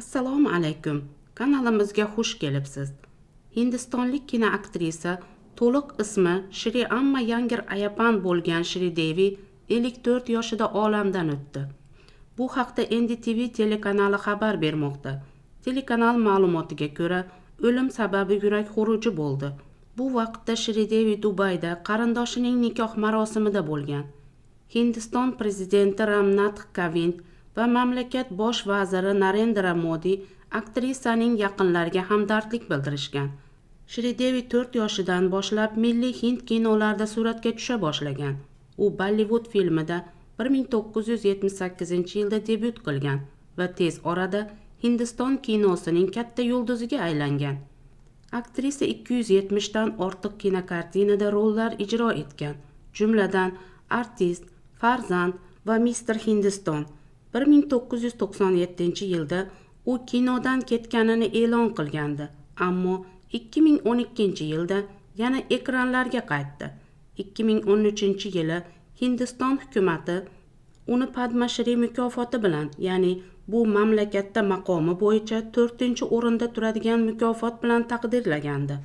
assalomu alaykum kanalimizga xush kelibsiz hindistonlik kinoaktrisa to'liq ismi shri amma yangir ayapan bo'lgan shri devi 54 yoshida olamdan o'tdi bu haqda ndtv telekanali xabar bermoqda telekanal ma'lumotiga ko'ra o'lim sababi yurak xuruji bo'ldi bu vaqtda shridevi dubayda qarindoshining nikoh marosimida bo'lgan hindiston prezidenti Ramnath Kovind va mamlakat bosh vaziri narendra modi aktrisaning yaqinlariga hamdardlik bildirishgan shridevi to'rt yoshidan boshlab milliy hind kinolarida suratga tusha boshlagan u bollivud filmida 1978 yilda debyut qilgan va tez orada hindiston kinosining katta yulduziga aylangan aktrisa 270 dan ortiq kinokartinada rollar ijro etgan jumladan artist farzand va mister hindiston 1997 yilda u kinodan ketganini e'lon qilgandi ammo 2012 yilda yana ekranlarga qaytdi 2013 yili hindiston hukumati uni shri mukofoti bilan ya'ni bu mamlakatda maqomi bo'yicha to'rtinchi o'rinda turadigan mukofot bilan taqdirlagandi